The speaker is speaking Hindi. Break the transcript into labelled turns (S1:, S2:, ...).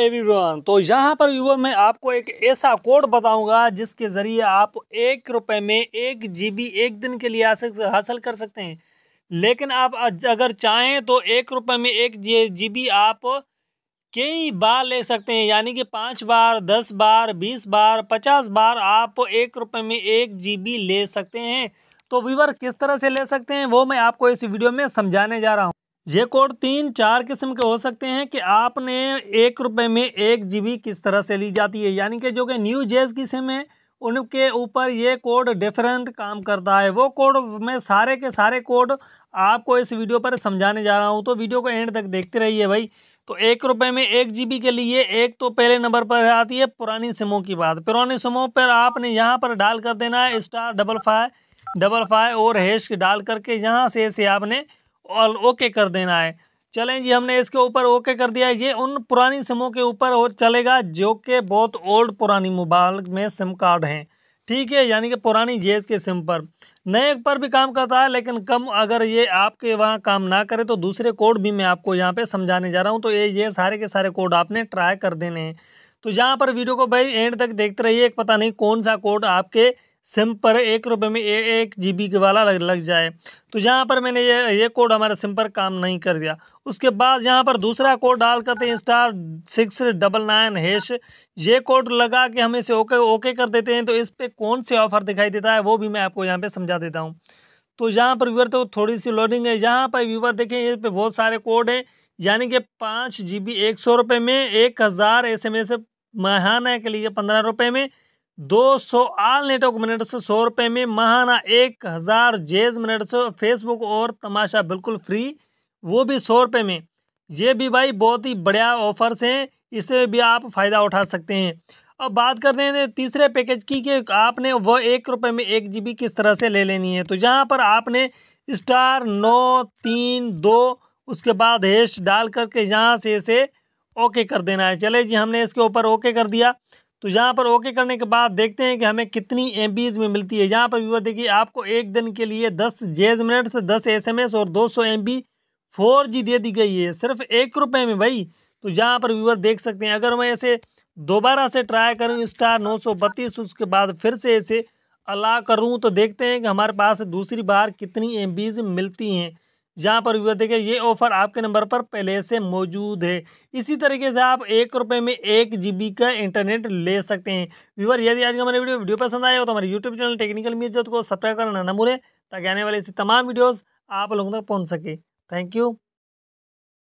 S1: एवरीवन तो यहाँ पर व्यूवर मैं आपको एक ऐसा कोड बताऊंगा जिसके ज़रिए आप एक रुपए में एक जीबी एक दिन के लिए हासिल कर सकते हैं लेकिन आप अगर चाहें तो एक रुपए में एक जीबी आप कई बार ले सकते हैं यानी कि पाँच बार दस बार बीस बार पचास बार आप एक रुपये में एक बी ले सकते हैं तो व्यूवर किस तरह से ले सकते हैं वो मैं आपको इस वीडियो में समझाने जा रहा हूँ ये कोड तीन चार किस्म के हो सकते हैं कि आपने एक रुपये में एक जीबी किस तरह से ली जाती है यानी कि जो कि न्यू जेज की सिम है उनके ऊपर ये कोड डिफरेंट काम करता है वो कोड मैं सारे के सारे कोड आपको इस वीडियो पर समझाने जा रहा हूँ तो वीडियो को एंड तक देखते रहिए भाई तो एक रुपये में एक जी के लिए एक तो पहले नंबर पर आती है पुरानी सिमों की बात पुरानी सिमों पर आपने यहाँ पर डाल कर देना है star double five double five और हैश डाल करके यहाँ से ऐसे आपने और ओके कर देना है चलें जी हमने इसके ऊपर ओके कर दिया ये उन पुरानी सिमों के ऊपर और चलेगा जो कि बहुत ओल्ड पुरानी मोबाइल में सिम कार्ड हैं ठीक है यानी कि पुरानी जेज के सिम पर नए पर भी काम करता है लेकिन कम अगर ये आपके वहाँ काम ना करे तो दूसरे कोड भी मैं आपको यहाँ पे समझाने जा रहा हूँ तो ये ये सारे के सारे कोड आपने ट्राई कर देने हैं तो यहाँ पर वीडियो को भाई एंड तक देखते रहिए एक पता नहीं कौन सा कोड आपके सिम पर एक रुपये में ए, एक जी बी के वाला लग, लग जाए तो यहाँ पर मैंने ये ये कोड हमारे सिम पर काम नहीं कर दिया उसके बाद यहाँ पर दूसरा कोड डाल करते हैं star six double nine hash ये कोड लगा के हम इसे ओके ओके कर देते हैं तो इस पर कौन से ऑफर दिखाई देता है वो भी मैं आपको यहाँ पर समझा देता हूँ तो यहाँ पर व्यूवर तो थोड़ी सी लोडिंग है यहाँ पर व्यूवर देखें इस पर बहुत सारे कोड हैं यानी कि पाँच जी बी एक सौ रुपये में एक हज़ार एस एम एस महाना के लिए पंद्रह रुपये में दो सौ आल नेटवर्क मिनट से सौ रुपये में महाना एक हज़ार जेज मिनट से फेसबुक और तमाशा बिल्कुल फ्री वो भी सौ रुपये में ये भी भाई बहुत ही बढ़िया ऑफर्स हैं इससे भी आप फ़ायदा उठा सकते हैं अब बात करते हैं तो तीसरे पैकेज की कि आपने वह एक रुपये में एक जी किस तरह से ले लेनी है तो यहाँ पर आपने स्टार नौ तीन दो उसके बाद हैश डाल करके यहाँ से इसे ओके कर देना है चले जी हमने इसके ऊपर ओके कर दिया तो यहाँ पर ओके करने के बाद देखते हैं कि हमें कितनी एम में मिलती है यहाँ पर व्यूवर देखिए आपको एक दिन के लिए दस जेज मिनट से दस एस और दो सौ एम बी दे दी गई है सिर्फ एक रुपये में भाई तो यहाँ पर व्यूवर देख सकते हैं अगर मैं ऐसे दोबारा से ट्राई करूँ स्टार नौ सौ बत्तीस उसके बाद फिर से ऐसे अला करूँ तो देखते हैं कि हमारे पास दूसरी बार कितनी एम मिलती हैं जहाँ पर व्यूअर देखिए ये ऑफर आपके नंबर पर पहले से मौजूद है इसी तरीके से आप एक रुपये में एक जीबी का इंटरनेट ले सकते हैं व्यूअर यदि आज का हमारे वीडियो वीडियो पसंद आए हो तो हमारे यूट्यूब चैनल टेक्निकल मीजत को सब्सक्राइब करना ना भूलें ताकि आने वाले ऐसी तमाम वीडियोज़ आप लोगों तक पहुँच सके थैंक यू